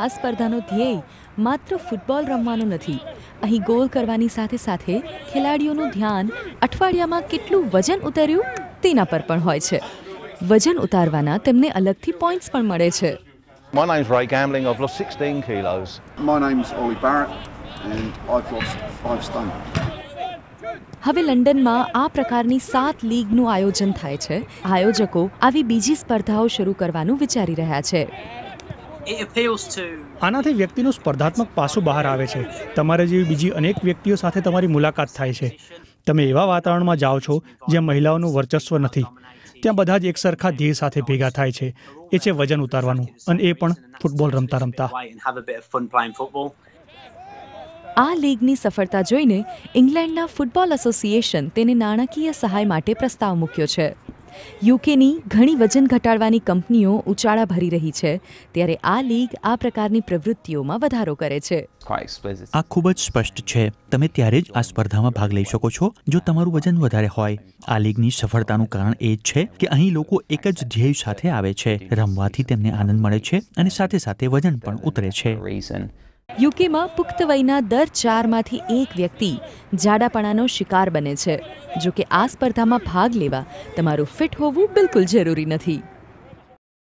આ સ્પર્ધાનો ધ્યેય માત્ર ફૂટબોલ રમવાનો નથી અહીં ગોલ કરવાની સાથે સાથે ખેલાડીઓનું ધ્યાન અઠવાડિયામાં કેટલું વજન ઉતર્યું તેના પર પણ હોય છે વજન ઉતારવાના તેમને અલગથી પોઈન્ટ્સ પણ મળે છે My name's Ray Gambling. I've lost 16 kilos. My name's Ollie Barrett and I've lost 5 stone. હવે લંડનમાં આ પ્રકારની સાત લીગનું આયોજન થાય છે આયોજકો આવી બીજી સ્પર્ધાઓ શરૂ કરવાનું વિચારી રહ્યા છે આનાથી વ્યક્તિનું સ્પર્ધાત્મક પાસું બહાર આવે છે તમારા જેવી બીજી અનેક વ્યક્તિઓ સાથે તમારી મુલાકાત થાય છે તમે એવા વાતાવરણમાં જાઓ છો જ્યાં મહિલાઓનું વર્ચસ્વ નથી ત્યાં બધા જ એકસરખા ધ્યેય સાથે ભેગા થાય છે એ છે વજન ઉતારવાનું અને એ પણ ફૂટબોલ રમતા રમતા આ લીગની સફળતા જોઈને ઇંગ્લેન્ડના ફૂટબોલ એસોસિએશન તેને નાણાકીય સહાય માટે પ્રસ્તાવ મૂક્યો છે યુકેની ઘણી વજન ઘટાડવાની કંપનીઓ ઉચાળા ભરી રહી છે ત્યારે આ લીગ આ પ્રકારની પ્રવૃત્તિઓમાં વધારો કરે છે આ ખૂબ જ સ્પષ્ટ છે તમે ત્યારે જ આ સ્પર્ધામાં ભાગ લઈ શકો છો જો તમારું વજન વધારે હોય આ લીગની સફળતાનું કારણ એ જ છે કે અહીં લોકો એક જ ધ્યેય સાથે આવે છે રમવાથી તેમને આનંદ મળે છે અને સાથે સાથે વજન પણ ઉતરે છે યુકેમાં પુખ્ત વયના દર ચારમાંથી એક વ્યક્તિ જાડાપણાનો શિકાર બને છે જો કે આ સ્પર્ધામાં ભાગ લેવા તમારું ફિટ હોવું બિલકુલ જરૂરી નથી